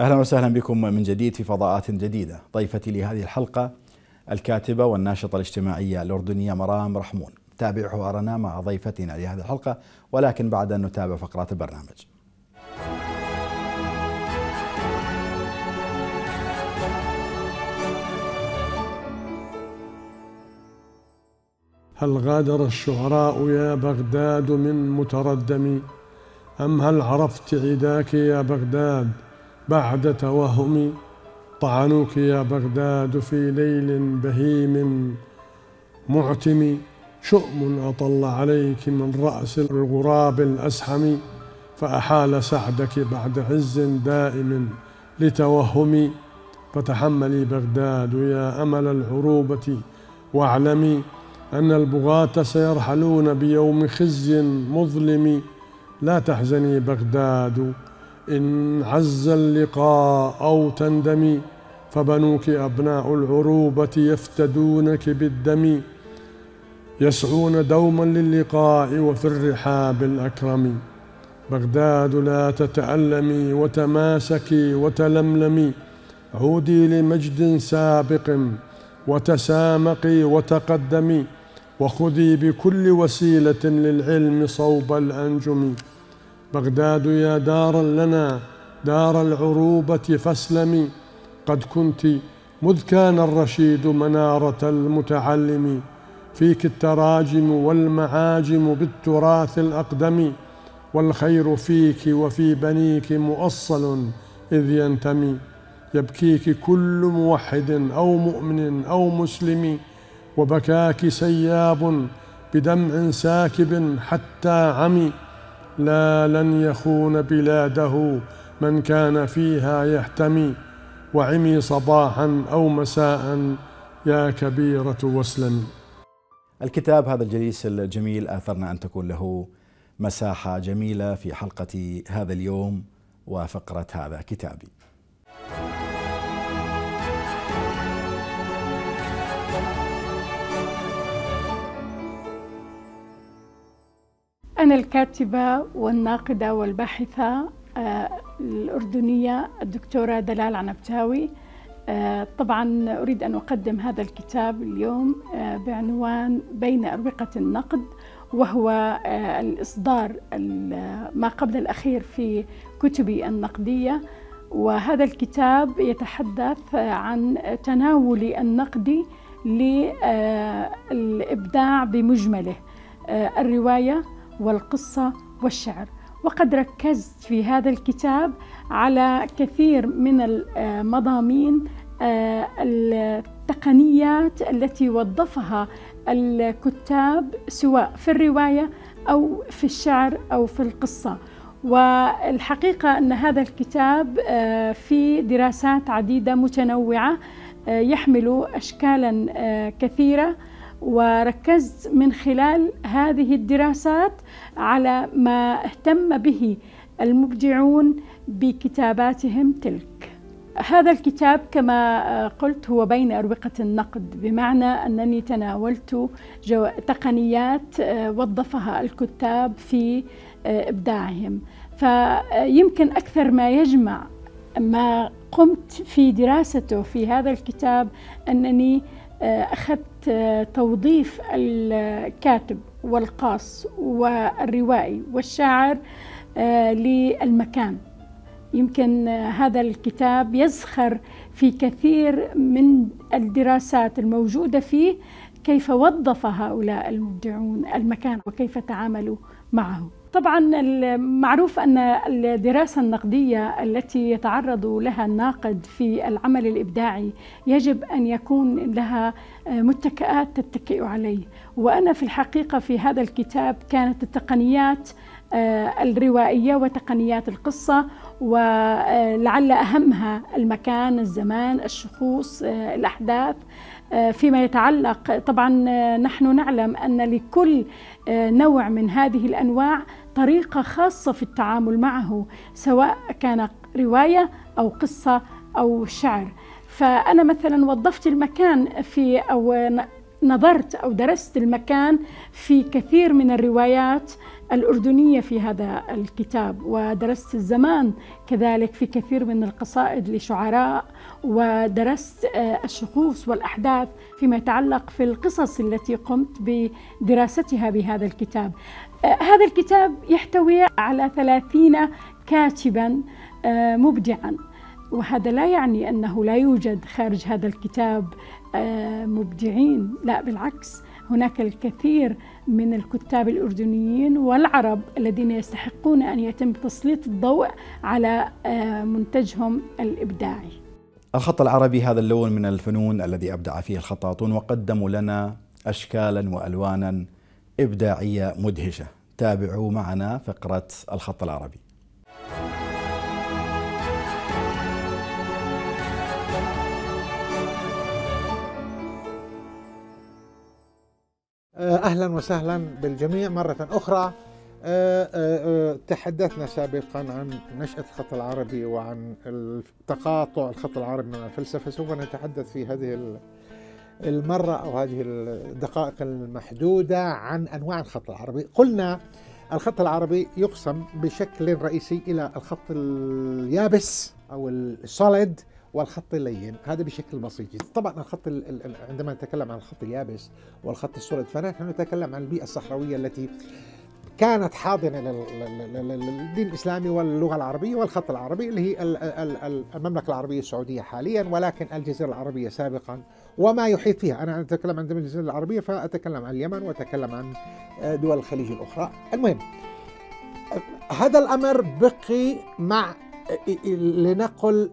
اهلا وسهلا بكم من جديد في فضاءات جديده، ضيفتي لهذه الحلقه الكاتبه والناشطه الاجتماعيه الاردنيه مرام رحمون، تابع حوارنا مع ضيفتنا لهذه الحلقه ولكن بعد ان نتابع فقرات البرنامج. هل غادر الشعراء يا بغداد من متردم أم هل عرفت عداك يا بغداد بعد توهم طعنوك يا بغداد في ليل بهيم معتم شؤم أطل عليك من رأس الغراب الأسحم فأحال سعدك بعد عز دائم لتوهمي فتحملي بغداد يا أمل العروبة واعلمي أن البغاة سيرحلون بيوم خزي مظلم لا تحزني بغداد إن عز اللقاء أو تندمي فبنوك أبناء العروبة يفتدونك بالدم يسعون دوما للقاء وفي الرحاب الأكرم بغداد لا تتألمي وتماسكي وتلملمي عودي لمجد سابق وتسامقي وتقدمي وخذي بكل وسيلة للعلم صوب الأنجم بغداد يا دارا لنا دار العروبة فاسلمي قد كنت مذ كان الرشيد منارة المتعلم فيك التراجم والمعاجم بالتراث الأقدم والخير فيك وفي بنيك مؤصل إذ ينتمي يبكيك كل موحد أو مؤمن أو مسلم وبكاك سياب بدمع ساكب حتى عمي لا لن يخون بلاده من كان فيها يحتمي وعمي صباحا أو مساء يا كبيرة واسلم الكتاب هذا الجليس الجميل آثرنا أن تكون له مساحة جميلة في حلقة هذا اليوم وفقرة هذا كتابي. أنا الكاتبة والناقدة والباحثة آه، الأردنية الدكتورة دلال عنبتاوي آه، طبعا أريد أن أقدم هذا الكتاب اليوم آه، بعنوان بين أروقة النقد وهو الإصدار ما قبل الأخير في كتبي النقدية وهذا الكتاب يتحدث عن تناول النقدي للإبداع بمجمله الرواية والقصة والشعر وقد ركزت في هذا الكتاب على كثير من المضامين آه، التقنيات التي وظفها الكتاب سواء في الرواية أو في الشعر أو في القصة والحقيقة أن هذا الكتاب آه، في دراسات عديدة متنوعة آه، يحمل أشكالا كثيرة وركزت من خلال هذه الدراسات على ما اهتم به المبدعون بكتاباتهم تلك هذا الكتاب كما آه، قلت هو بين أروقة النقد بمعنى أنني تناولت تقنيات آه، وظفها الكتاب في آه، إبداعهم فيمكن أكثر ما يجمع ما قمت في دراسته في هذا الكتاب أنني آه، أخذت آه، توظيف الكاتب والقاص والروائي والشاعر آه، للمكان يمكن هذا الكتاب يزخر في كثير من الدراسات الموجودة فيه كيف وظف هؤلاء المبدعون المكان وكيف تعاملوا معه طبعا معروف ان الدراسه النقديه التي يتعرض لها الناقد في العمل الابداعي يجب ان يكون لها آه، متكئات تتكئ عليه وانا في الحقيقه في هذا الكتاب كانت التقنيات آه، الروائيه وتقنيات القصه ولعل آه، اهمها المكان الزمان الشخوص الاحداث فيما يتعلق طبعا نحن نعلم ان لكل آه، نوع من هذه الأنواع طريقة خاصة في التعامل معه سواء كان رواية أو قصة أو شعر فأنا مثلا وظفت المكان في أو نظرت أو درست المكان في كثير من الروايات الأردنية في هذا الكتاب ودرست الزمان كذلك في كثير من القصائد لشعراء ودرست آه، الشخوص والأحداث فيما يتعلق في القصص التي قمت بدراستها بهذا الكتاب آه، هذا الكتاب يحتوي على ثلاثين كاتبا آه، مبدعا وهذا لا يعني أنه لا يوجد خارج هذا الكتاب مبدعين لا بالعكس هناك الكثير من الكتاب الأردنيين والعرب الذين يستحقون أن يتم تسليط الضوء على منتجهم الإبداعي الخط العربي هذا اللون من الفنون الذي ابدع فيه الخطاطون وقدموا لنا اشكالا والوانا ابداعيه مدهشه تابعوا معنا فقره الخط العربي اهلا وسهلا بالجميع مره اخرى آه، آه، آه، تحدثنا سابقا عن نشأة الخط العربي وعن تقاطع الخط العربي مع الفلسفة سوف نتحدث في هذه المرة أو هذه الدقائق المحدودة عن أنواع الخط العربي قلنا الخط العربي يقسم بشكل رئيسي إلى الخط اليابس أو السوليد والخط اللين هذا بشكل بسيط جدا طبعا الخط عندما نتكلم عن الخط اليابس والخط السوليد فنحن نتكلم عن البيئة الصحراوية التي كانت حاضنة للدين الإسلامي واللغة العربية والخط العربي اللي هي المملكة العربية السعودية حاليا ولكن الجزيرة العربية سابقا وما يحيط فيها أنا أتكلم عن الجزيرة العربية فأتكلم عن اليمن وأتكلم عن آه، دول الخليج الأخرى المهم هذا الأمر بقي مع آه، آه، لنقل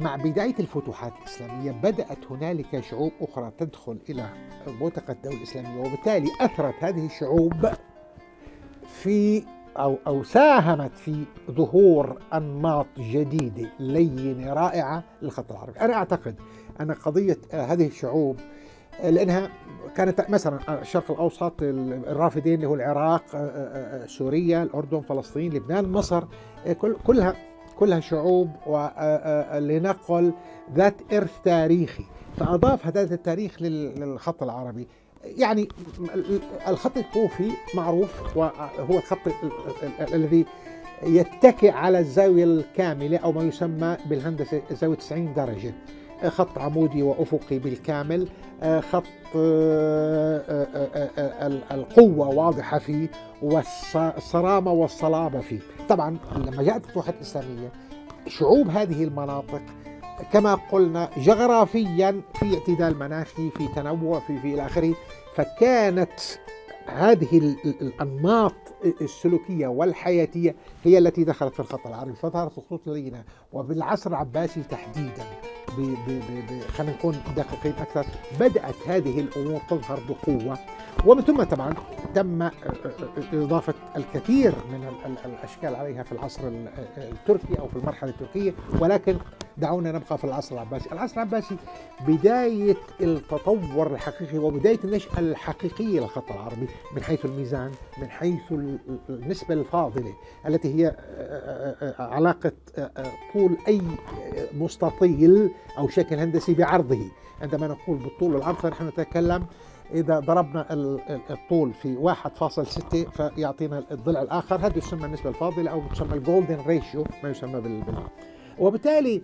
مع بداية الفتوحات الإسلامية بدأت هنالك شعوب أخرى تدخل إلى منطقة الدولة الإسلامية وبالتالي أثرت هذه الشعوب في أو أو ساهمت في ظهور أنماط جديدة لينة رائعة للخط العربي أنا أعتقد أن قضية آه، هذه الشعوب آه، لأنها كانت مثلا آه، الشرق الأوسط الرافدين اللي هو العراق سوريا الأردن فلسطين لبنان مصر كلها كلها شعوب لنقل ذات إرث تاريخي فأضاف هذا التاريخ للخط العربي يعني الخط الكوفي معروف وهو الخط الذي يتكئ على الزاوية الكاملة أو ما يسمى بالهندسة زاوية 90 درجة خط عمودي وأفقي بالكامل خط آه، آه، آه، القوة واضحة فيه والصرامة والصلابة فيه طبعا لما جاءت الفتوحات الإسلامية شعوب هذه المناطق كما قلنا جغرافيا في اعتدال مناخي في تنوع في في الى اخره فكانت هذه الانماط السلوكيه والحياتيه هي التي دخلت في الخط العربي فظهرت الخطوط اللينه وبالعصر العباسي تحديدا خلينا نكون دقيقين اكثر بدات هذه الامور تظهر بقوه ومن ثم طبعا تم آه، آه، آه، إضافة الكثير من الأشكال عليها في العصر التركي أو في المرحلة التركية ولكن دعونا نبقى في العصر العباسي العصر العباسي بداية التطور الحقيقي وبداية النشأة الحقيقية للخط العربي من حيث الميزان من حيث النسبة الفاضلة التي هي علاقة طول أي مستطيل أو شكل هندسي بعرضه عندما نقول بالطول والعرض فنحن نتكلم إذا ضربنا الطول في 1.6 فيعطينا الضلع الآخر هذا يسمى النسبة الفاضلة أو تسمى الجولدن ريشيو ما يسمى بال وبالتالي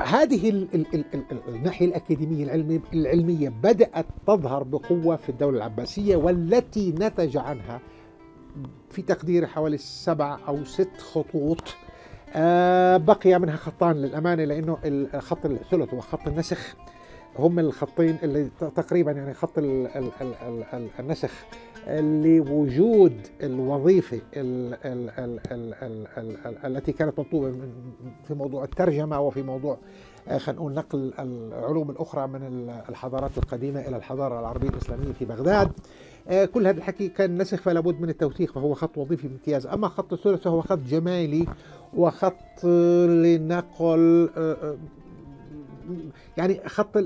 هذه الناحية الأكاديمية العلمية, بدأت تظهر بقوة في الدولة العباسية والتي نتج عنها في تقديري حوالي سبع أو ست خطوط آه، بقي منها خطان للأمانة لأنه الخط الثلث وخط النسخ هم الخطين اللي تقريبا يعني خط الـ الـ الـ الـ الـ النسخ لوجود الوظيفه الـ الـ الـ الـ الـ الـ الـ التي كانت مطلوبه في موضوع الترجمه وفي موضوع خلينا نقول نقل العلوم الاخرى من الحضارات القديمه الى الحضاره العربيه الاسلاميه في بغداد كل هذا الحكي كان نسخ فلا بد من التوثيق فهو خط وظيفي بامتياز اما خط الثلث فهو خط جمالي وخط لنقل يعني خط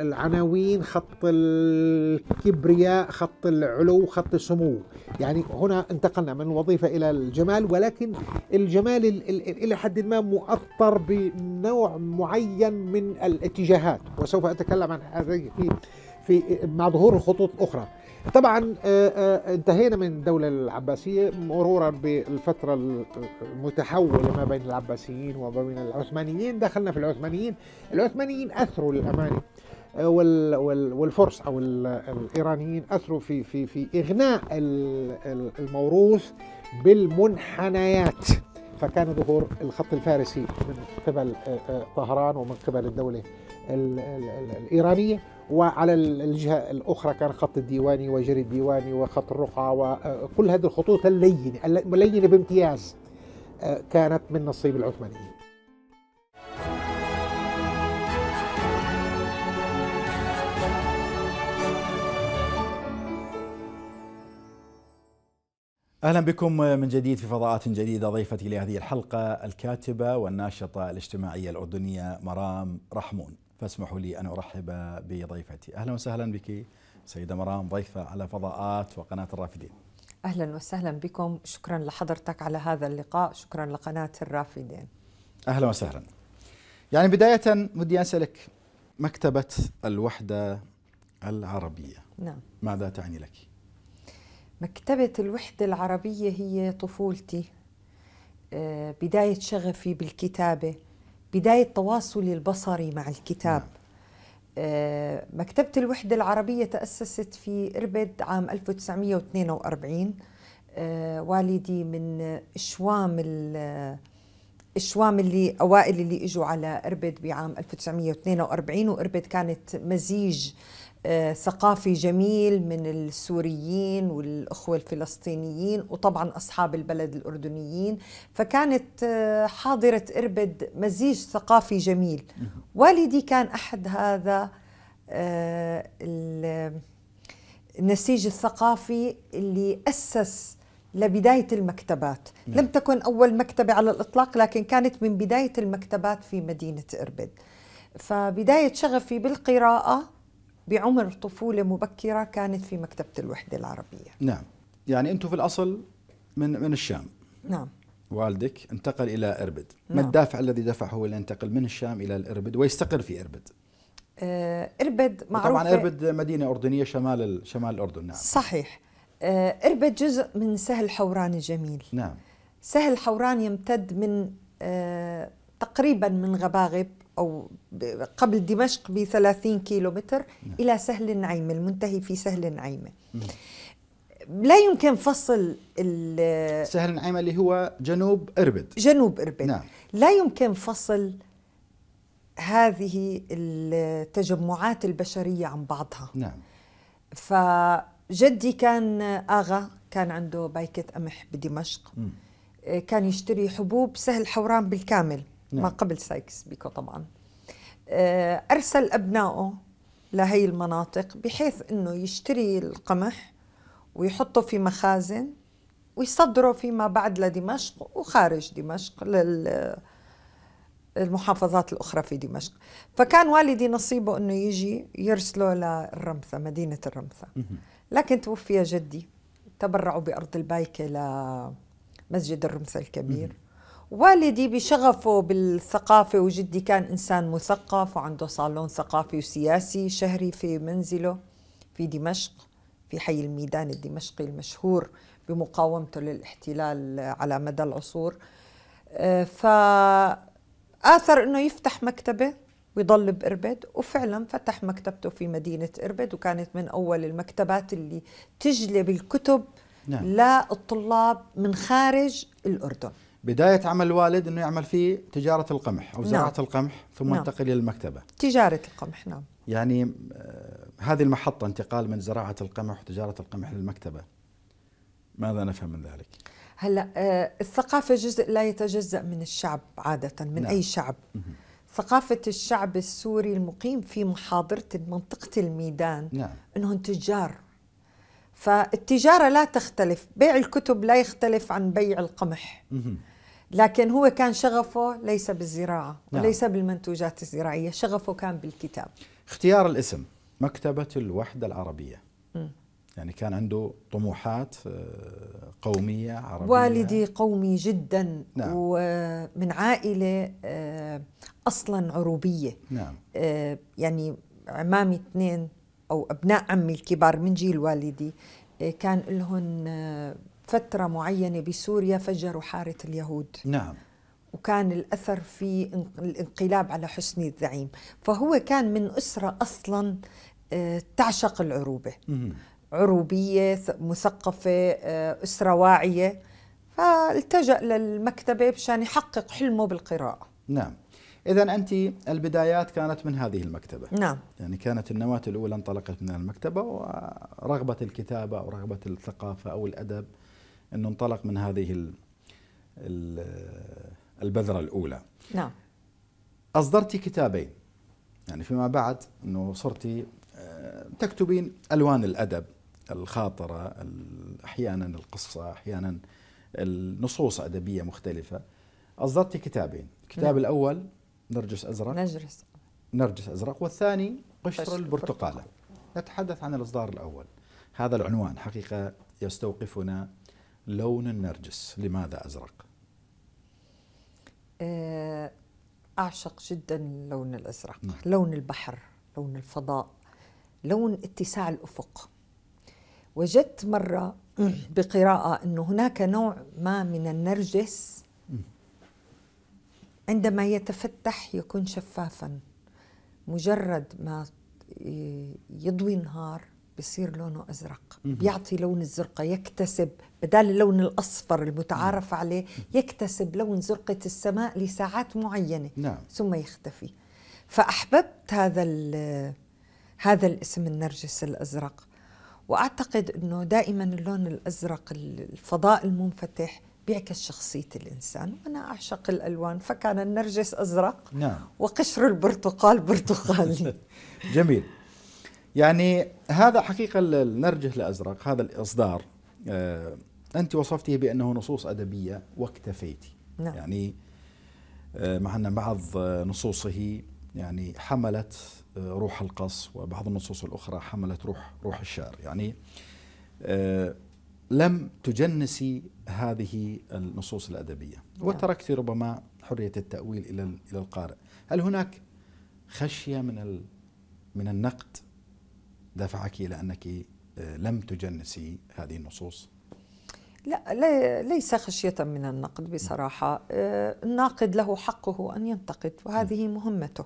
العناوين خط الكبرياء خط العلو خط السمو يعني هنا انتقلنا من الوظيفة إلى الجمال ولكن الجمال إلى حد ما مؤطر بنوع معين من الاتجاهات وسوف أتكلم عن هذا في في مع ظهور خطوط أخرى طبعا آه، آه، انتهينا من الدولة العباسية مرورا بالفترة المتحولة ما بين العباسيين وما بين العثمانيين دخلنا في العثمانيين العثمانيين أثروا للأمانة آه، والفرس أو الإيرانيين أثروا في, في, في إغناء الموروث بالمنحنيات فكان ظهور الخط الفارسي من قبل طهران ومن قبل الدولة الإيرانية وعلى الجهة الأخرى كان خط الديواني وجري الديواني وخط الرقعة وكل آه، هذه الخطوط اللينة اللينة بامتياز آه، كانت من نصيب العثمانيين اهلا بكم آه، من جديد في فضاءات جديده ضيفتي لهذه الحلقه الكاتبه والناشطه الاجتماعيه الاردنيه مرام رحمون. فاسمحوا لي أن أرحب بضيفتي أهلا وسهلا بك سيدة مرام ضيفة على فضاءات وقناة الرافدين أهلا وسهلا بكم شكرا لحضرتك على هذا اللقاء شكرا لقناة الرافدين أهلا وسهلا يعني بداية بدي أسألك مكتبة الوحدة العربية نعم ماذا تعني لك؟ مكتبة الوحدة العربية هي طفولتي آه، بداية شغفي بالكتابة بداية تواصلي البصري مع الكتاب نعم. آه، مكتبة الوحدة العربية تأسست في إربد عام 1942 آه، والدي من إشوام الشوام اللي اوائل اللي اجوا على اربد بعام 1942 واربد كانت مزيج آه، ثقافي جميل من السوريين والأخوة الفلسطينيين وطبعا أصحاب البلد الأردنيين فكانت آه، حاضرة إربد مزيج ثقافي جميل والدي كان أحد هذا آه، النسيج الثقافي اللي أسس لبداية المكتبات نعم. لم تكن أول مكتبة على الإطلاق لكن كانت من بداية المكتبات في مدينة إربد فبداية شغفي بالقراءة بعمر طفولة مبكرة كانت في مكتبة الوحدة العربية نعم يعني أنتم في الأصل من من الشام نعم والدك انتقل إلى إربد نعم. ما الدافع الذي دفعه لينتقل من الشام إلى إربد ويستقر في إربد آه إربد معروف طبعا إربد مدينة أردنية شمال شمال الأردن نعم صحيح آه إربد جزء من سهل حوران الجميل نعم سهل حوران يمتد من آه تقريبا من غباغب أو قبل دمشق ب 30 كيلو إلى سهل النعيمة المنتهي في سهل النعيمة نعم. لا يمكن فصل سهل النعيمة اللي هو جنوب إربد جنوب إربد نعم. لا يمكن فصل هذه التجمعات البشرية عن بعضها نعم فجدي كان آغا كان عنده بايكة قمح بدمشق م. كان يشتري حبوب سهل حوران بالكامل نعم. ما قبل سايكس بيكو طبعا آه، أرسل أبنائه لهي المناطق بحيث أنه يشتري القمح ويحطه في مخازن ويصدره فيما بعد لدمشق وخارج دمشق لل المحافظات الأخرى في دمشق فكان والدي نصيبه أنه يجي يرسله للرمثة مدينة الرمثة لكن توفي جدي تبرعوا بأرض البايكة لمسجد الرمثة الكبير والدي بشغفه بالثقافة وجدي كان إنسان مثقف وعنده صالون ثقافي وسياسي شهري في منزله في دمشق في حي الميدان الدمشقي المشهور بمقاومته للاحتلال على مدى العصور آه، فآثر أنه يفتح مكتبة ويضل بإربد وفعلا فتح مكتبته في مدينة إربد وكانت من أول المكتبات اللي تجلب الكتب نعم. للطلاب من خارج الأردن بداية عمل الوالد أنه يعمل في تجارة القمح أو زراعة نعم. القمح ثم نعم. انتقل إلى المكتبة تجارة القمح نعم يعني آه، هذه المحطة انتقال من زراعة القمح وتجارة القمح للمكتبة ماذا نفهم من ذلك؟ هلا آه، الثقافة جزء لا يتجزأ من الشعب عادة من نعم. أي شعب ثقافة الشعب السوري المقيم في محاضرة منطقة الميدان نعم. أنهم تجار فالتجارة لا تختلف بيع الكتب لا يختلف عن بيع القمح لكن هو كان شغفه ليس بالزراعة نعم. وليس بالمنتوجات الزراعية شغفه كان بالكتاب اختيار الاسم مكتبة الوحدة العربية م. يعني كان عنده طموحات آه، قومية عربية والدي قومي جدا نعم. ومن عائلة آه، أصلا عروبية نعم. آه، يعني عمامي اثنين أو أبناء عمي الكبار من جيل والدي كان لهم فترة معينة بسوريا فجروا حارة اليهود نعم وكان الأثر في الانقلاب على حسني الزعيم فهو كان من أسرة أصلا آه، تعشق العروبة عروبية مثقفة آه، أسرة واعية فالتجأ للمكتبة مشان يحقق حلمه بالقراءة نعم إذا أنت البدايات كانت من هذه المكتبة نعم يعني كانت النواة الأولى انطلقت من المكتبة ورغبة الكتابة أو رغبة الثقافة أو الأدب أنه انطلق من هذه ال البذرة الأولى نعم اصدرتي كتابين يعني فيما بعد أنه صرتي آه، تكتبين ألوان الأدب الخاطرة أحيانا القصة أحيانا النصوص أدبية مختلفة اصدرتي كتابين الكتاب نعم. الأول نرجس أزرق نرجس نرجس أزرق والثاني قشر البرتقالة نتحدث عن الإصدار الأول هذا العنوان حقيقة يستوقفنا لون النرجس لماذا أزرق؟ آه، أعشق جدا اللون الأزرق نعم. لون البحر لون الفضاء لون اتساع الأفق وجدت مرة بقراءة أنه هناك نوع ما من النرجس عندما يتفتح يكون شفافا مجرد ما يضوي النهار بصير لونه أزرق بيعطي لون الزرقة يكتسب بدال اللون الأصفر المتعارف عليه يكتسب لون زرقة السماء لساعات معينة نعم. ثم يختفي فأحببت هذا هذا الاسم النرجس الأزرق وأعتقد أنه دائما اللون الأزرق الفضاء المنفتح بيعكس شخصية الإنسان وأنا أعشق الألوان فكان النرجس أزرق نعم. وقشر البرتقال برتقالي جميل يعني هذا حقيقة النرجه الأزرق هذا الإصدار آه، أنت وصفته بأنه نصوص أدبية واكتفيتي نعم. يعني آه، مع أن بعض آه، نصوصه يعني حملت روح القص وبعض النصوص الأخرى حملت روح روح الشعر يعني لم تجنسي هذه النصوص الأدبية نعم. وتركت ربما حرية التأويل إلى إلى القارئ هل هناك خشية من من النقد دفعك إلى أنك آه، لم تجنسي هذه النصوص؟ لا ليس خشية من النقد بصراحة نعم. آه، الناقد له حقه أن ينتقد وهذه نعم. مهمته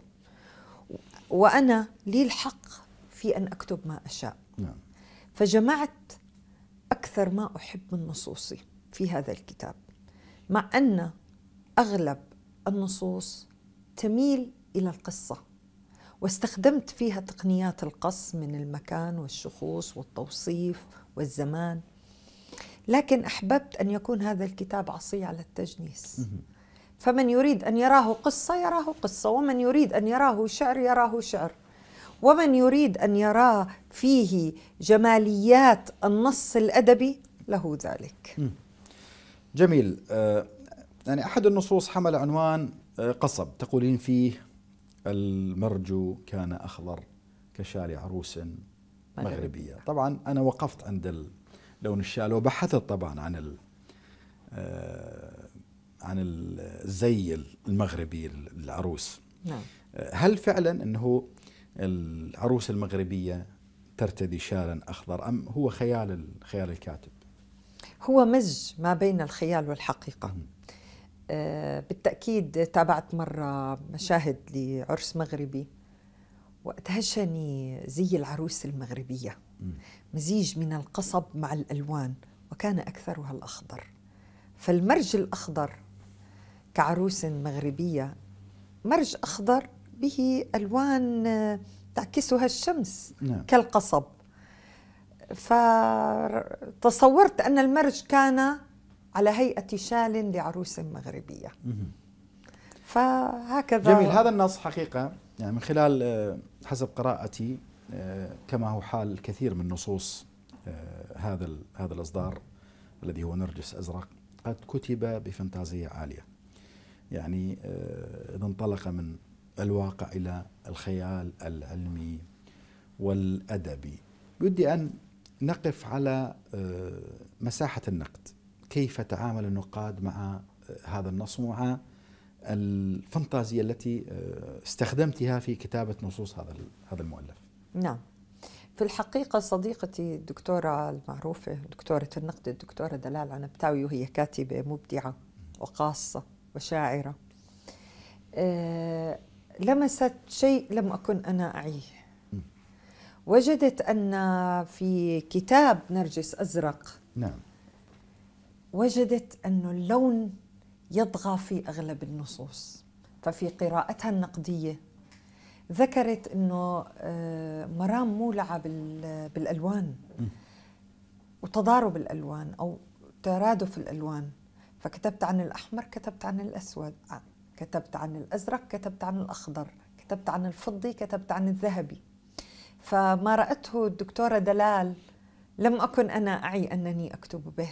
وأنا لي الحق في أن أكتب ما أشاء نعم. فجمعت أكثر ما أحب من نصوصي في هذا الكتاب مع أن أغلب النصوص تميل إلى القصة واستخدمت فيها تقنيات القص من المكان والشخوص والتوصيف والزمان لكن أحببت أن يكون هذا الكتاب عصي على التجنيس فمن يريد أن يراه قصة يراه قصة ومن يريد أن يراه شعر يراه شعر ومن يريد أن يرى فيه جماليات النص الأدبي له ذلك جميل آه، يعني أحد النصوص حمل عنوان آه، قصب تقولين فيه المرجو كان أخضر كشال عروس مغربية طبعا أنا وقفت عند لون الشال وبحثت طبعا عن ال آه، عن الزي المغربي للعروس نعم. آه، هل فعلا أنه العروس المغربية ترتدي شالا أخضر أم هو خيال خيال الكاتب هو مزج ما بين الخيال والحقيقة م. آه، بالتأكيد تابعت مرة مشاهد لعرس مغربي وأدهشني زي العروس المغربية مزيج من القصب مع الألوان وكان أكثرها الأخضر فالمرج الأخضر كعروس مغربية مرج أخضر به ألوان تعكسها الشمس نعم. كالقصب فتصورت أن المرج كان على هيئة شال لعروس مغربية فهكذا جميل هذا النص حقيقة يعني من خلال آه، حسب قراءتي آه، كما هو حال الكثير من نصوص آه، هذا هذا الإصدار الذي هو نرجس أزرق قد كتب بفانتازية عالية يعني إذا انطلق من الواقع إلى الخيال العلمي والأدبي بدي أن نقف على مساحة النقد كيف تعامل النقاد مع آه، هذا النص ومع الفانتازيا التي آه، استخدمتها في كتابة نصوص هذا هذا المؤلف. نعم. في الحقيقة صديقتي الدكتورة المعروفة دكتورة النقد الدكتورة دلال عنبتاوي وهي كاتبة مبدعة وقاصة وشاعرة آه، لمست شيء لم أكن أنا أعيه وجدت أن في كتاب نرجس أزرق نعم وجدت أن اللون يطغى في أغلب النصوص ففي قراءتها النقدية ذكرت أنه آه، مرام مولعة بالألوان وتضارب الألوان أو ترادف الألوان فكتبت عن الأحمر كتبت عن الأسود آه، كتبت عن الأزرق كتبت عن الأخضر كتبت عن الفضي كتبت عن الذهبي فما رأته الدكتورة دلال لم أكن أنا أعي أنني أكتب به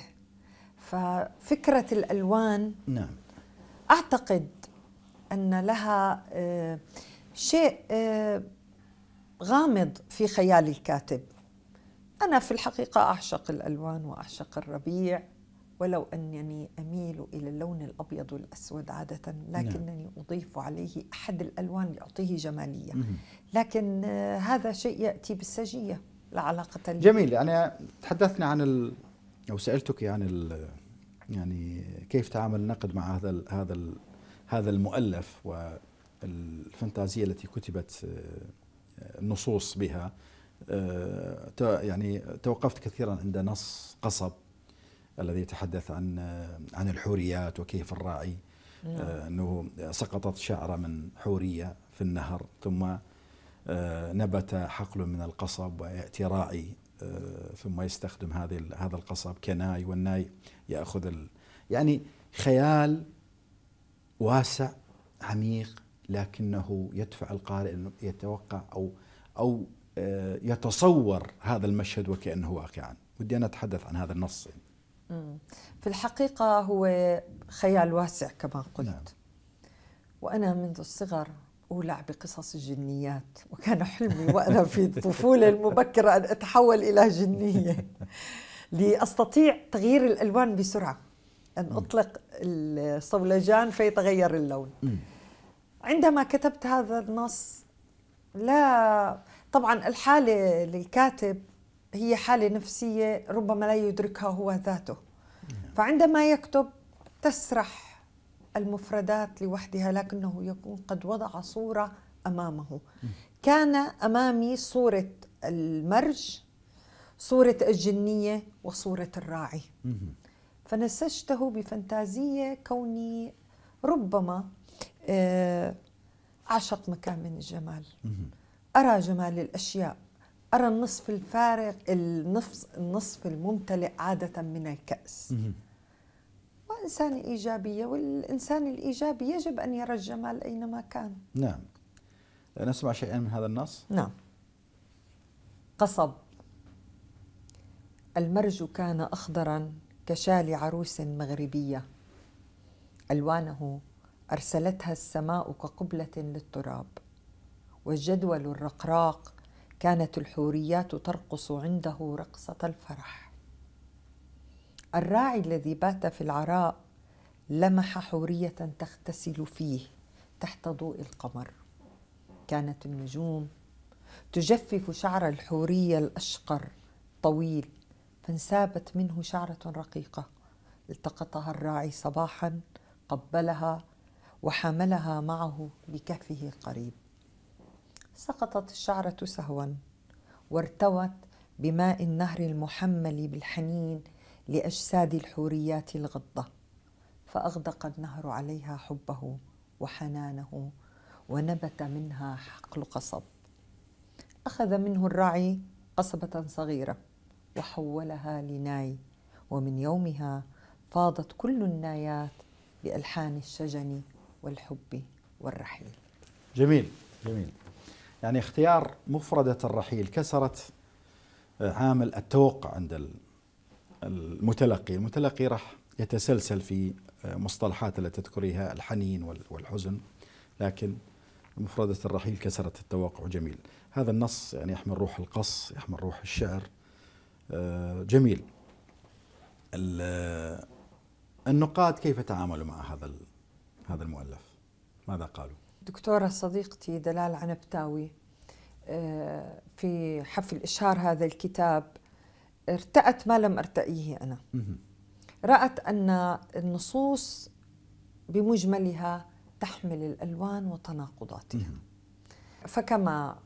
ففكرة الألوان نعم أعتقد أن لها آه، شيء آه، غامض في خيال الكاتب أنا في الحقيقة أعشق الألوان وأعشق الربيع ولو أنني أميل إلى اللون الأبيض والأسود عادة نعم. لكنني أضيف عليه أحد الألوان يعطيه جمالية لكن آه، هذا شيء يأتي بالسجية لا علاقة لي جميل يعني تحدثنا عن لو سالتك عن يعني يعني كيف تعامل النقد مع هذا ال هذا ال هذا المؤلف والفانتازيه التي كتبت آه، النصوص بها آه، يعني توقفت كثيرا عند نص قصب الذي يتحدث عن آه، عن الحوريات وكيف الراعي نعم. انه سقطت شعره من حوريه في النهر ثم نبت حقل من القصب وياتي راعي آه، ثم يستخدم هذه هذا القصب كناي والناي ياخذ ال... يعني خيال واسع عميق لكنه يدفع القارئ انه يتوقع او او آه، يتصور هذا المشهد وكانه واقعا ودي انا اتحدث عن هذا النص يعني. في الحقيقه هو خيال واسع كما قلت نعم. وانا منذ الصغر أولع بقصص الجنيات وكان حلمي وأنا في الطفولة المبكرة أن أتحول إلى جنية لأستطيع تغيير الألوان بسرعة أن أطلق الصولجان فيتغير اللون عندما كتبت هذا النص لا طبعا الحالة للكاتب هي حالة نفسية ربما لا يدركها هو ذاته نعم. فعندما يكتب تسرح المفردات لوحدها لكنه يكون قد وضع صورة أمامه كان أمامي صورة المرج صورة الجنية وصورة الراعي فنسجته بفانتازية كوني ربما آه، أعشق مكان من الجمال أرى جمال الأشياء أرى النصف الفارغ النصف, النصف الممتلئ عادة من الكأس إنسان إيجابية والإنسان الإيجابي يجب أن يرى الجمال أينما كان نعم نسمع شيئا من هذا النص نعم قصب المرج كان أخضرا كشال عروس مغربية ألوانه أرسلتها السماء كقبلة للتراب والجدول الرقراق كانت الحوريات ترقص عنده رقصة الفرح الراعي الذي بات في العراء لمح حوريه تغتسل فيه تحت ضوء القمر كانت النجوم تجفف شعر الحوريه الاشقر طويل فانسابت منه شعره رقيقه التقطها الراعي صباحا قبلها وحملها معه بكفه قريب سقطت الشعره سهوا وارتوت بماء النهر المحمل بالحنين لأجساد الحوريات الغضة فأغدق النهر عليها حبه وحنانه ونبت منها حقل قصب أخذ منه الراعي قصبة صغيرة وحولها لناي ومن يومها فاضت كل النايات بألحان الشجن والحب والرحيل جميل جميل يعني اختيار مفردة الرحيل كسرت آه، عامل التوقع عند المتلقي المتلقي راح يتسلسل في آه، مصطلحات التي تذكريها الحنين والحزن لكن مفردة الرحيل كسرت التوقع جميل هذا النص يعني يحمل روح القص يحمل روح الشعر آه، جميل آه، النقاد كيف تعاملوا مع هذا هذا المؤلف ماذا قالوا دكتورة صديقتي دلال عنبتاوي في حفل إشهار هذا الكتاب ارتأت ما لم ارتأيه أنا رأت أن النصوص بمجملها تحمل الألوان وتناقضاتها فكما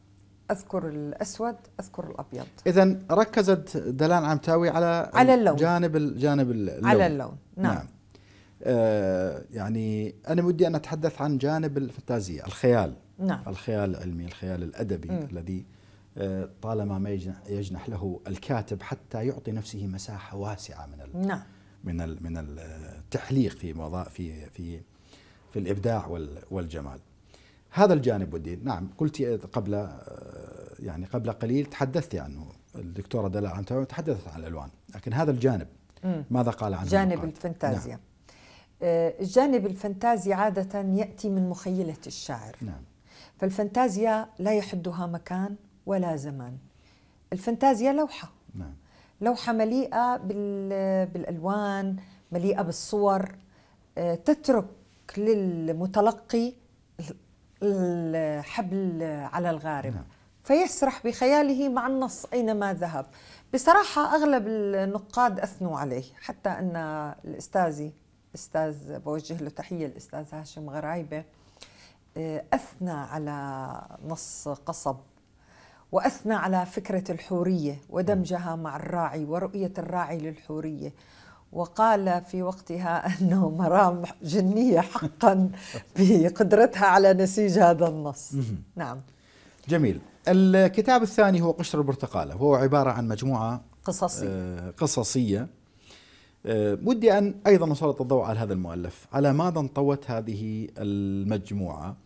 أذكر الأسود أذكر الأبيض إذا ركزت دلال عمتاوي على على اللون جانب الجانب اللون على اللون نعم, نعم. آه يعني أنا بدي أن أتحدث عن جانب الفانتازية الخيال نعم الخيال العلمي الخيال الأدبي م. الذي آه، طالما ما يجنح له الكاتب حتى يعطي نفسه مساحه واسعه من ال نعم. من ال من التحليق في مضاء في في في الابداع والجمال. هذا الجانب ودي نعم قلت قبل آه، يعني قبل قليل تحدثت عنه الدكتوره دلاء عن تحدثت عن الالوان لكن هذا الجانب ماذا قال عنه جانب الفانتازيا نعم. آه، الجانب الفانتازي عادة يأتي من مخيلة الشاعر نعم. فالفانتازيا لا يحدها مكان ولا زمان الفانتازيا لوحة نعم. لوحة مليئة بالألوان مليئة بالصور آه، تترك للمتلقي الحبل على الغارب نعم. فيسرح بخياله مع النص أينما ذهب بصراحة أغلب النقاد أثنوا عليه حتى أن الأستاذي أستاذ بوجه له تحية الأستاذ هاشم غرايبة آه، أثنى على نص قصب وأثنى على فكرة الحورية ودمجها مع الراعي ورؤية الراعي للحورية وقال في وقتها أنه مرام جنية حقا بقدرتها على نسيج هذا النص نعم جميل الكتاب الثاني هو قشر البرتقالة وهو عبارة عن مجموعة قصصي. آه قصصية آه ودي أن أيضا أسلط الضوء على هذا المؤلف على ماذا انطوت هذه المجموعة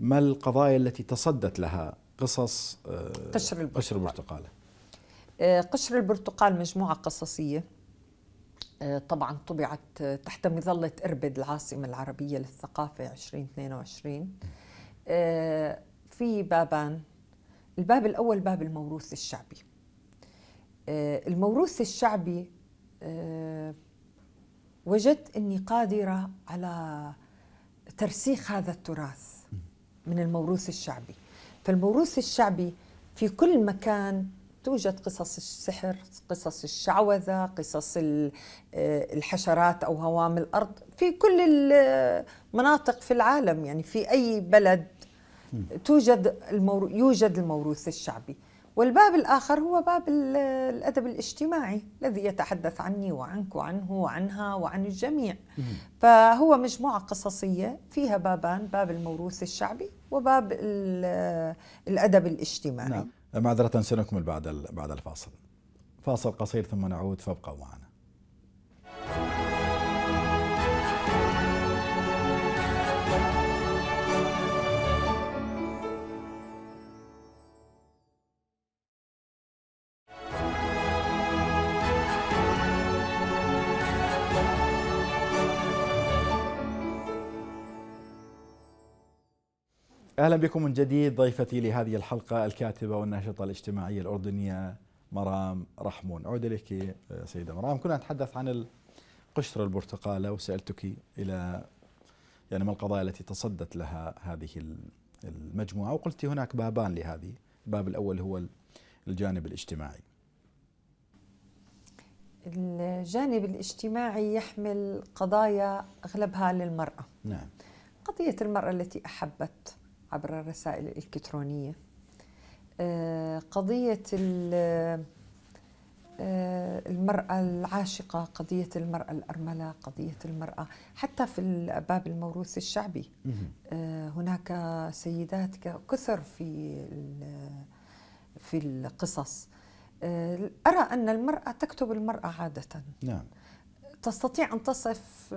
ما القضايا التي تصدت لها قصص آه، قشر البرتقال قشر البرتقال, آه، قشر البرتقال مجموعة قصصية آه، طبعا طبعت تحت مظلة إربد العاصمة العربية للثقافة 2022 في بابان الباب الأول باب الموروث الشعبي الموروث الشعبي وجدت أني قادرة على ترسيخ هذا التراث من الموروث الشعبي فالموروث الشعبي في كل مكان توجد قصص السحر قصص الشعوذة قصص آه، الحشرات أو هوام الأرض في كل المناطق في العالم يعني في أي بلد توجد المور... يوجد الموروث الشعبي والباب الآخر هو باب الأدب الاجتماعي الذي يتحدث عني وعنك وعنه وعنها وعن الجميع فهو مجموعة قصصية فيها بابان باب الموروث الشعبي وباب الادب الاجتماعي نعم معذره سنكمل بعد بعد الفاصل فاصل قصير ثم نعود فابقوا معنا اهلا بكم من جديد ضيفتي لهذه الحلقه الكاتبه والناشطه الاجتماعيه الاردنيه مرام رحمون اعود اليك سيده مرام كنا نتحدث عن القشره البرتقاله وسالتك الى يعني ما القضايا التي تصدت لها هذه المجموعه وقلت هناك بابان لهذه الباب الاول هو الجانب الاجتماعي الجانب الاجتماعي يحمل قضايا اغلبها للمراه نعم قضيه المراه التي احبت عبر الرسائل الإلكترونية آه، قضية آه، المرأة العاشقة قضية المرأة الأرملة قضية المرأة حتى في باب الموروث الشعبي آه، هناك سيدات كثر في في القصص أرى أن المرأة تكتب المرأة عادة نعم. تستطيع أن تصف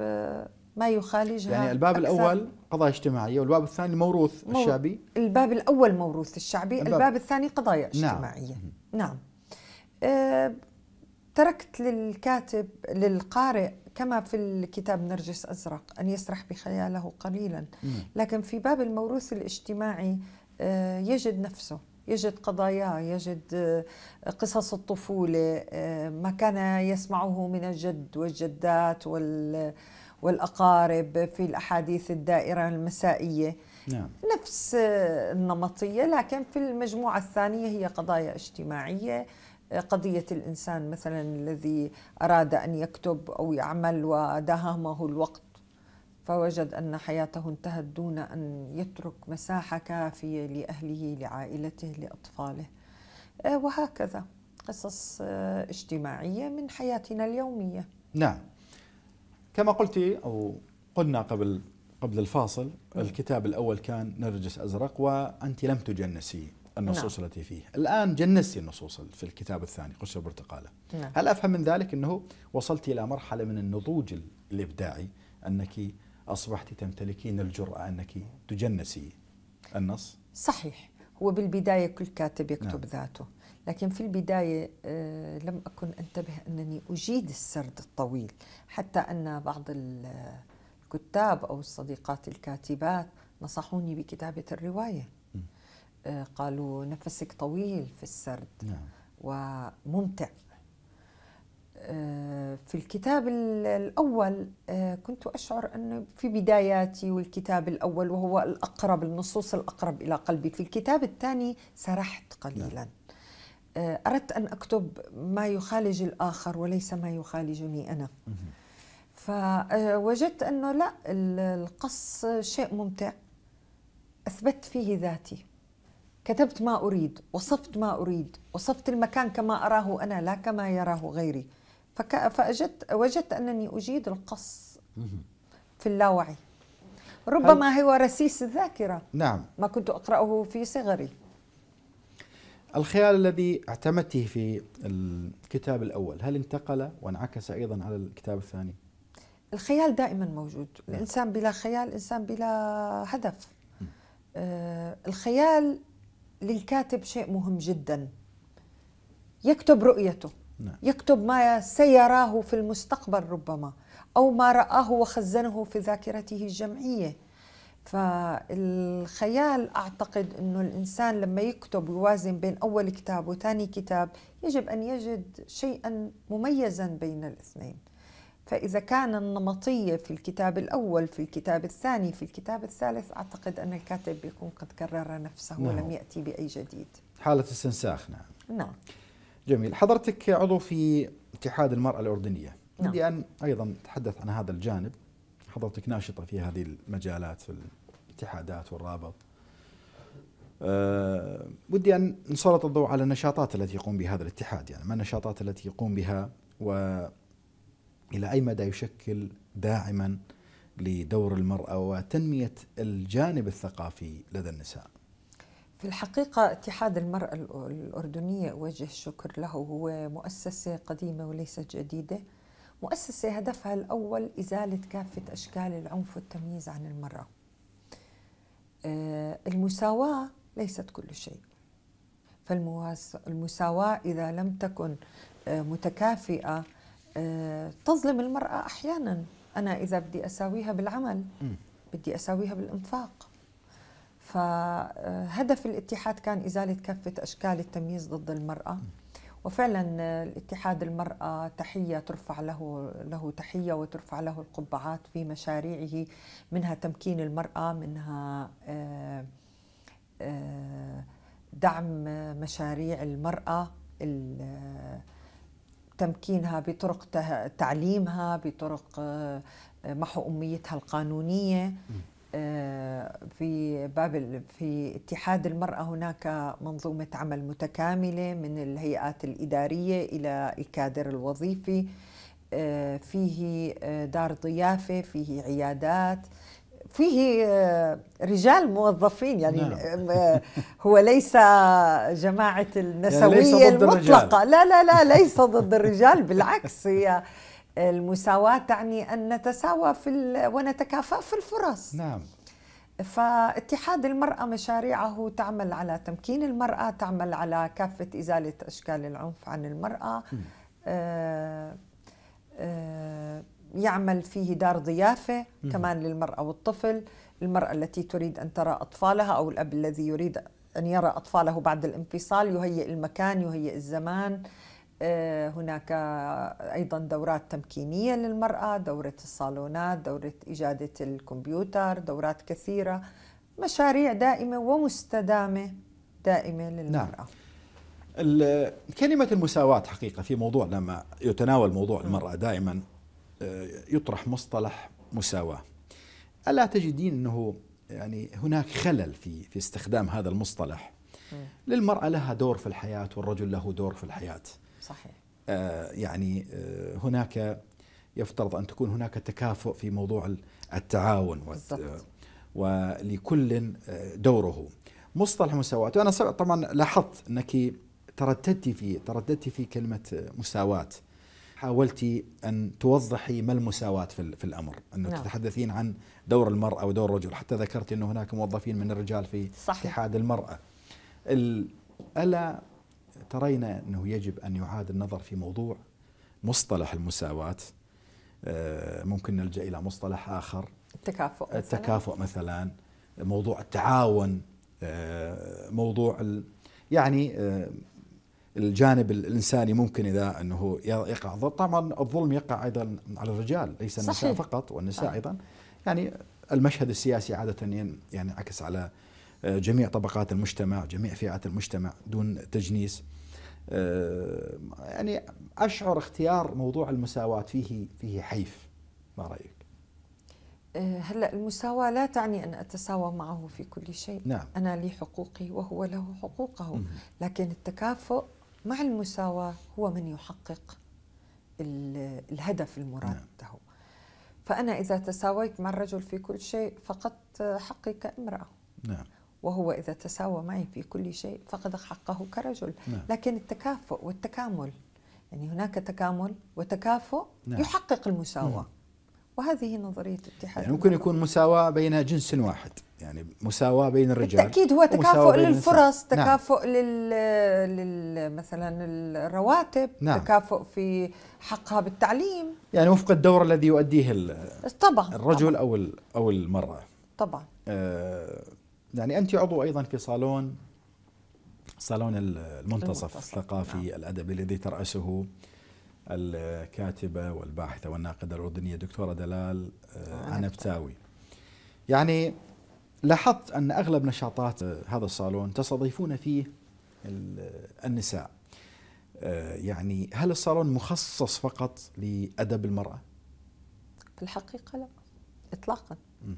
ما يخالجها يعني الباب أكثر. الاول قضايا اجتماعيه والباب الثاني موروث مور... الشعبي الباب الاول موروث الشعبي الباب, الباب الثاني قضايا نعم. اجتماعيه نعم, نعم. أه... تركت للكاتب للقارئ كما في الكتاب نرجس ازرق ان يسرح بخياله قليلا لكن في باب الموروث الاجتماعي أه... يجد نفسه يجد قضاياه يجد أه، قصص الطفوله أه... ما كان يسمعه من الجد والجدات وال والأقارب في الأحاديث الدائرة المسائية نعم. نفس النمطية لكن في المجموعة الثانية هي قضايا اجتماعية قضية الإنسان مثلا الذي أراد أن يكتب أو يعمل وداهمه الوقت فوجد أن حياته انتهت دون أن يترك مساحة كافية لأهله لعائلته لأطفاله آه، وهكذا قصص آه، اجتماعية من حياتنا اليومية نعم كما قلت أو قلنا قبل قبل الفاصل نعم. الكتاب الأول كان نرجس أزرق وأنت لم تجنسي النصوص نعم. التي فيه الآن جنستي النصوص في الكتاب الثاني قصة البرتقالة نعم. هل أفهم من ذلك أنه وصلت إلى مرحلة من النضوج الإبداعي أنك أصبحت تمتلكين الجرأة أنك تجنسي النص صحيح هو بالبداية كل كاتب يكتب نعم. ذاته لكن في البداية آه، لم أكن أنتبه أنني أجيد السرد الطويل حتى أن بعض الكتاب أو الصديقات الكاتبات نصحوني بكتابة الرواية آه، قالوا نفسك طويل في السرد نعم. وممتع آه، في الكتاب الأول كنت أشعر أن في بداياتي والكتاب الأول وهو الأقرب النصوص الأقرب إلى قلبي في الكتاب الثاني سرحت قليلا نعم. آه، أردت أن أكتب ما يخالج الآخر وليس ما يخالجني أنا فوجدت آه، أنه لا القص شيء ممتع أثبت فيه ذاتي كتبت ما أريد وصفت ما أريد وصفت المكان كما أراه أنا لا كما يراه غيري فك... وجدت أنني أجيد القص في اللاوعي ربما هو رسيس الذاكرة نعم ما كنت أقرأه في صغري الخيال الذي اعتمدته في الكتاب الأول هل انتقل وانعكس أيضا على الكتاب الثاني؟ الخيال دائما موجود نعم. الإنسان بلا خيال إنسان بلا هدف آه الخيال للكاتب شيء مهم جدا يكتب رؤيته نعم. يكتب ما سيراه في المستقبل ربما أو ما رآه وخزنه في ذاكرته الجمعية فالخيال أعتقد أنه الإنسان لما يكتب ويوازن بين أول كتاب وثاني كتاب يجب أن يجد شيئا مميزا بين الاثنين فإذا كان النمطية في الكتاب الأول في الكتاب الثاني في الكتاب الثالث أعتقد أن الكاتب بيكون قد كرر نفسه نعم. ولم يأتي بأي جديد حالة استنساخ نعم نعم جميل حضرتك عضو في اتحاد المرأة الأردنية نعم. أن أيضا تحدث عن هذا الجانب حضرتك ناشطة في هذه المجالات في الاتحادات والرابط أه، ودي أن نسلط الضوء على النشاطات التي يقوم بها هذا الاتحاد يعني ما النشاطات التي يقوم بها وإلى أي مدى يشكل داعما لدور المرأة وتنمية الجانب الثقافي لدى النساء في الحقيقة اتحاد المرأة الأردنية أوجه الشكر له هو مؤسسة قديمة وليست جديدة مؤسسة هدفها الأول إزالة كافة أشكال العنف والتمييز عن المرأة آه، المساواة ليست كل شيء فالمساواة إذا لم تكن آه، متكافئة آه، تظلم المرأة أحيانا أنا إذا بدي أساويها بالعمل بدي أساويها بالإنفاق فهدف الاتحاد كان إزالة كافة أشكال التمييز ضد المرأة وفعلا الاتحاد المرأة تحية ترفع له له تحية وترفع له القبعات في مشاريعه منها تمكين المرأة منها آه، آه، دعم مشاريع المرأة تمكينها بطرق تعليمها بطرق آه، محو أميتها القانونية آه، في باب في اتحاد المرأة هناك منظومة عمل متكاملة من الهيئات الإدارية إلى الكادر الوظيفي آه، فيه آه، دار ضيافة فيه عيادات فيه رجال موظفين يعني نعم. هو ليس جماعة النسوية يعني ليس ضد المطلقة الرجال. لا لا لا ليس ضد الرجال بالعكس هي المساواة تعني أن نتساوى في ونتكافأ في الفرص نعم فاتحاد المرأة مشاريعه تعمل على تمكين المرأة تعمل على كافة إزالة أشكال العنف عن المرأة آه، آه، يعمل فيه دار ضيافة كمان للمرأة والطفل المرأة التي تريد أن ترى أطفالها أو الأب الذي يريد أن يرى أطفاله بعد الانفصال يهيئ المكان يهيئ الزمان آه، هناك أيضا دورات تمكينية للمرأة دورة الصالونات دورة إجادة الكمبيوتر دورات كثيرة مشاريع دائمة ومستدامة دائمة للمرأة نعم. كلمة المساواة حقيقة في موضوع لما يتناول موضوع المرأة دائما آه، يطرح مصطلح مساواة ألا تجدين أنه يعني هناك خلل في في استخدام هذا المصطلح للمرأة لها دور في الحياة والرجل له دور في الحياة صحيح آه، يعني آه، هناك يفترض ان تكون هناك تكافؤ في موضوع التعاون بالضبط. ولكل آه، دوره مصطلح مساواة وأنا طبعا لاحظت أنك ترددتي في ترددت في كلمة مساواة حاولت أن توضحي ما المساواة في, في الأمر أنه نعم. تتحدثين عن دور المرأة ودور الرجل حتى ذكرت أنه هناك موظفين من الرجال في صحيح. اتحاد المرأة ألا ترينا أنه يجب أن يعاد النظر في موضوع مصطلح المساواة آه، ممكن نلجأ إلى مصطلح آخر التكافؤ مثلاً. التكافؤ مثلا, موضوع التعاون آه، موضوع يعني آه، الجانب الانساني ممكن اذا انه يقع طبعا الظلم يقع ايضا على الرجال ليس النساء صحيح. فقط والنساء آه. ايضا يعني المشهد السياسي عاده يعني ينعكس على جميع طبقات المجتمع جميع فئات المجتمع دون تجنيس آه، يعني أشعر اختيار موضوع المساواة فيه فيه حيف ما رأيك؟ آه، هلا المساواة لا تعني أن أتساوى معه في كل شيء نعم. أنا لي حقوقي وهو له حقوقه لكن التكافؤ مع المساواة هو من يحقق الهدف المراد نعم. له فأنا إذا تساويت مع الرجل في كل شيء فقدت حقي كامرأة نعم وهو إذا تساوى معي في كل شيء فقد حقه كرجل نعم. لكن التكافؤ والتكامل يعني هناك تكامل وتكافؤ نعم. يحقق المساواة نعم. وهذه نظرية اتحاد يعني ممكن يكون مساواة بين جنس واحد يعني مساواة بين الرجال بالتأكيد هو تكافؤ للفرص نعم. تكافؤ نعم. لل مثلا الرواتب نعم. تكافؤ في حقها بالتعليم يعني وفق الدور الذي يؤديه طبعا الرجل طبعا. أو أو المرأة طبعا آه يعني انت عضو ايضا في صالون صالون المنتصف الثقافي نعم. الادبي الذي تراسه الكاتبه والباحثه والناقده الاردنيه دكتوره دلال عنبتاوي آه، يعني لاحظت ان اغلب نشاطات آه، هذا الصالون تستضيفون فيه النساء آه، يعني هل الصالون مخصص فقط لادب المراه؟ في الحقيقه لا اطلاقا م.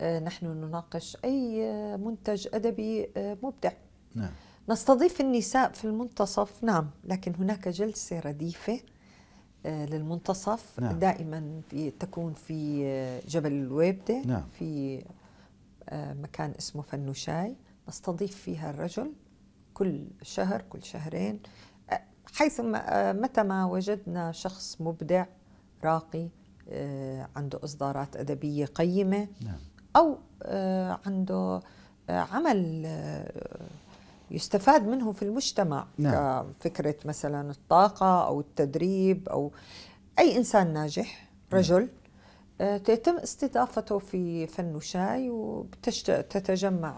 آه، نحن نناقش أي آه، منتج أدبي آه، مبدع نعم. نستضيف النساء في المنتصف نعم لكن هناك جلسة رديفة للمنتصف نعم. دائما في تكون في جبل الويبدة نعم. في مكان اسمه فنوشاي نستضيف فيها الرجل كل شهر كل شهرين حيث متى ما وجدنا شخص مبدع راقي عنده إصدارات أدبية قيمة نعم. أو آه، عنده آه، عمل آه، يستفاد منه في المجتمع نعم. فكرة مثلا الطاقة أو التدريب أو أي إنسان ناجح نعم. رجل نعم. تتم استضافته في فن وشاي وتتجمع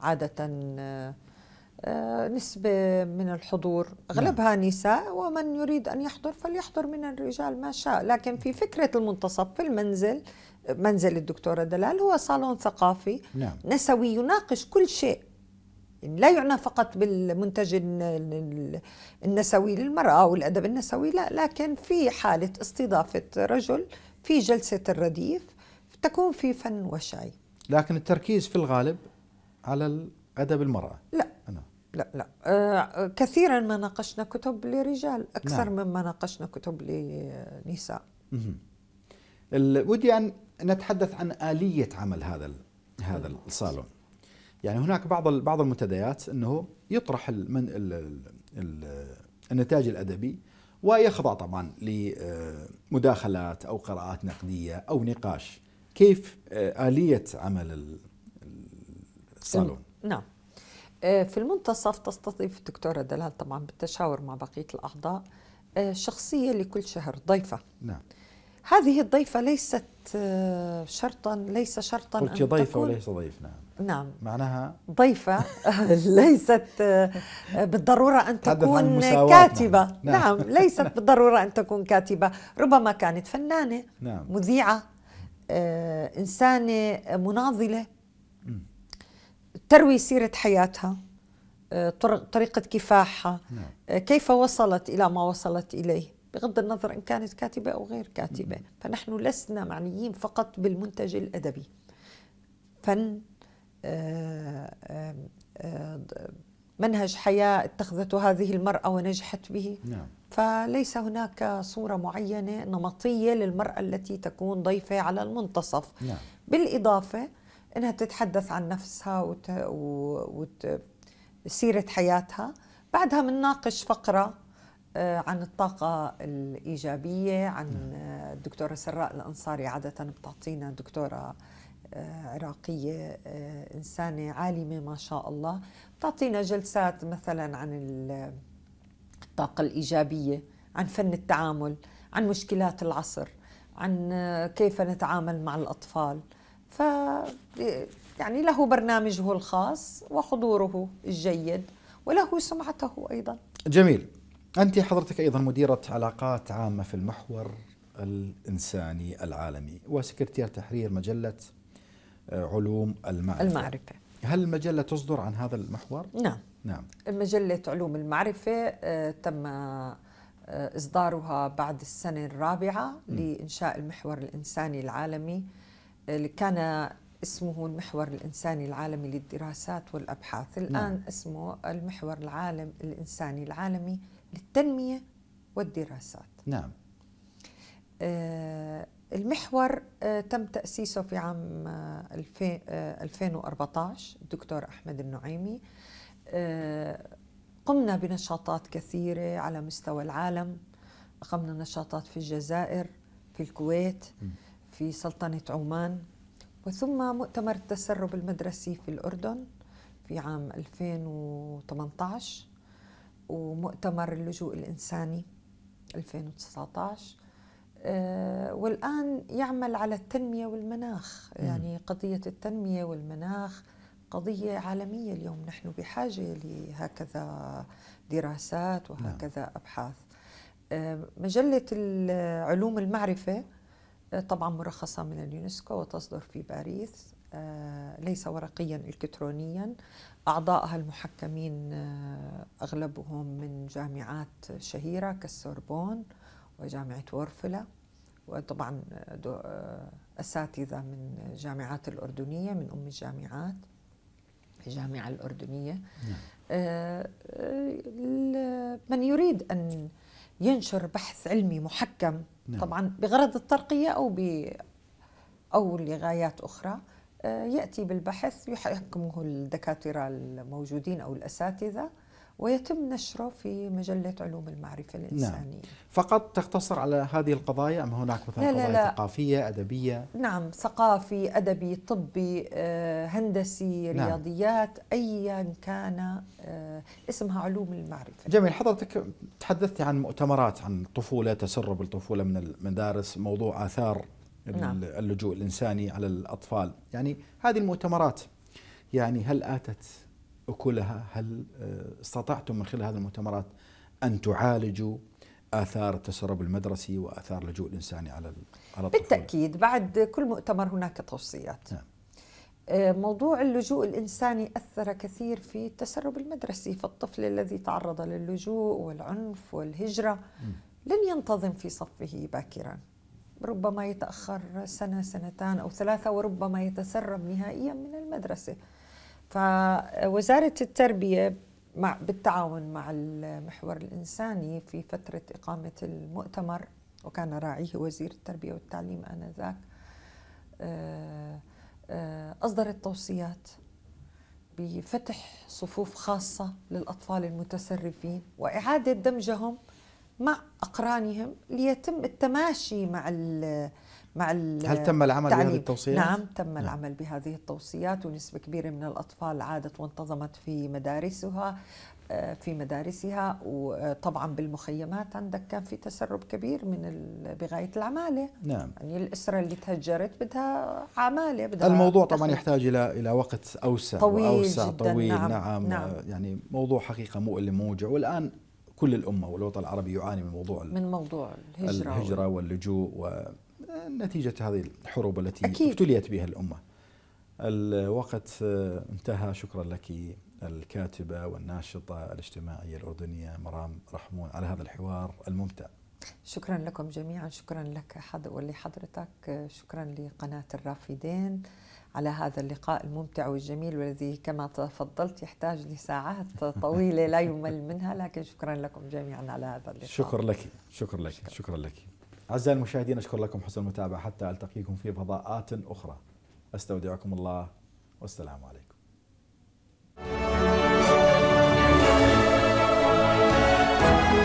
عادة آه، نسبة من الحضور نعم. أغلبها نعم. نساء ومن يريد أن يحضر فليحضر من الرجال ما شاء لكن في فكرة المنتصف في المنزل منزل الدكتورة دلال هو صالون ثقافي نعم. نسوي يناقش كل شيء يعني لا يعنى فقط بالمنتج النسوي للمرأة أو الأدب النسوي لا لكن في حالة استضافة رجل في جلسة الرديف تكون في فن وشعي لكن التركيز في الغالب على أدب المرأة لا لا لا آه كثيرا ما ناقشنا كتب لرجال أكثر نعم. مما ناقشنا كتب لنساء ودي أن نتحدث عن آلية عمل هذا هذا الصالون يعني هناك بعض بعض المنتديات انه يطرح المن ال ال النتاج الادبي ويخضع طبعا لمداخلات آه، او قراءات نقديه او نقاش كيف آه، اليه عمل الصالون نعم آه، في المنتصف تستضيف الدكتورة دلال طبعا بالتشاور مع بقية الأعضاء آه، شخصية لكل شهر ضيفة نعم هذه الضيفة ليست آه، شرطا ليس شرطا قلت ضيفة وليس ضيف نعم نعم معناها ضيفة ليست بالضرورة أن تكون كاتبة نعم. نعم, نعم. ليست بالضرورة أن تكون كاتبة ربما كانت فنانة نعم. مذيعة إنسانة مناضلة تروي سيرة حياتها آه، طريقة كفاحها نعم. آه، كيف وصلت إلى ما وصلت إليه بغض النظر إن كانت كاتبة أو غير كاتبة فنحن لسنا معنيين فقط بالمنتج الأدبي فن آه، منهج حياة اتخذته هذه المرأة ونجحت به نعم. فليس هناك صورة معينة نمطية للمرأة التي تكون ضيفة على المنتصف نعم. بالإضافة انها تتحدث عن نفسها وت... وت... سيرة حياتها بعدها بنناقش فقرة آه، عن الطاقة الإيجابية عن نعم. آه، الدكتورة سراء الأنصاري عادة بتعطينا دكتورة آه، عراقية إنسانة عالمة ما شاء الله بتعطينا جلسات مثلا عن الطاقة الإيجابية عن فن التعامل عن مشكلات العصر عن كيف نتعامل مع الأطفال ف يعني له برنامجه الخاص وحضوره الجيد وله سمعته ايضا. جميل. انت حضرتك ايضا مديره علاقات عامه في المحور الانساني العالمي وسكرتير تحرير مجله آه، علوم المعرفه. المعرفه. هل المجله تصدر عن هذا المحور؟ نعم. نعم. مجله علوم المعرفه آه، تم آه، اصدارها بعد السنه الرابعه لانشاء المحور الانساني العالمي اللي كان اسمه المحور الإنساني العالمي للدراسات والأبحاث الآن نعم. اسمه المحور العالم الإنساني العالمي للتنمية والدراسات نعم آه، المحور آه، تم تأسيسه في عام 2014 آه، الدكتور أحمد النعيمي قمنا بنشاطات كثيرة على مستوى العالم أقمنا نشاطات في الجزائر في الكويت م. في سلطنة عمان وثم مؤتمر التسرب المدرسي في الأردن في عام 2018 ومؤتمر اللجوء الإنساني 2019 آه، والآن يعمل على التنمية والمناخ يعني قضية التنمية والمناخ قضية عالمية اليوم نحن بحاجة لهكذا دراسات وهكذا نعم. أبحاث آه، مجلة علوم المعرفة طبعا مرخصة من اليونسكو وتصدر في باريس آه، ليس ورقيا الكترونيا اعضائها المحكمين آه، اغلبهم من جامعات شهيره كالسوربون وجامعه وورفلا وطبعا آه، اساتذه من جامعات الاردنيه من ام الجامعات الجامعه الاردنيه نعم. من يريد ان ينشر بحث علمي محكم نعم. طبعا بغرض الترقية أو ب أو لغايات أخرى آه، يأتي بالبحث يحكمه الدكاترة الموجودين أو الأساتذة ويتم نشره في مجلة علوم المعرفة نعم. الإنسانية نعم. فقط تختصر على هذه القضايا أم هناك مثلا لا لا قضايا لا. ثقافية أدبية نعم ثقافي أدبي طبي آه، هندسي نعم. رياضيات أيا كان آه، اسمها علوم المعرفة جميل حضرتك تحدثت عن مؤتمرات عن الطفولة تسرب الطفولة من المدارس موضوع آثار نعم. اللجوء الإنساني على الأطفال يعني هذه المؤتمرات يعني هل آتت أكلها هل آه، استطعتم من خلال هذه المؤتمرات أن تعالجوا آثار التسرب المدرسي وآثار اللجوء الإنساني على على بالتأكيد بعد كل مؤتمر هناك توصيات نعم. آه، موضوع اللجوء الإنساني أثر كثير في التسرب المدرسي فالطفل الذي تعرض للجوء والعنف والهجرة لن ينتظم في صفه باكرا ربما يتأخر سنة سنتان أو ثلاثة وربما يتسرب نهائيا من المدرسة فوزارة التربية مع بالتعاون مع المحور الإنساني في فترة إقامة المؤتمر وكان راعيه وزير التربية والتعليم آنذاك آه، آه، أصدرت توصيات بفتح صفوف خاصة للأطفال المتسربين وإعادة دمجهم مع أقرانهم ليتم التماشي مع الـ مع هل تم العمل التعليم. بهذه التوصيات؟ نعم تم نعم. العمل بهذه التوصيات ونسبة كبيرة من الأطفال عادت وانتظمت في مدارسها آه، في مدارسها وطبعا بالمخيمات عندك كان في تسرب كبير من بغايه العماله نعم يعني الاسره اللي تهجرت بدها عماله بدها الموضوع طبعا يحتاج الى الى وقت اوسع طويل اوسع جداً طويل نعم, نعم, نعم يعني موضوع حقيقه مؤلم وموجع والان كل الأمة والوطن العربي يعاني من موضوع من موضوع الهجرة, الهجرة واللجوء ونتيجة هذه الحروب التي أكيد. ابتليت بها الأمة الوقت آه، انتهى شكرا لك الكاتبة والناشطة الاجتماعية الأردنية مرام رحمون على هذا الحوار الممتع شكرا لكم جميعا شكرا لك ولحضرتك شكرا لقناة الرافدين على هذا اللقاء الممتع والجميل والذي كما تفضلت يحتاج لساعات طويلة لا يمل منها لكن شكرا لكم جميعا على هذا اللقاء شكرا لك شكرا لك شكرا, شكرا لك أعزائي المشاهدين أشكر لكم حسن المتابعة حتى ألتقيكم في فضاءات أخرى أستودعكم الله والسلام عليكم thank you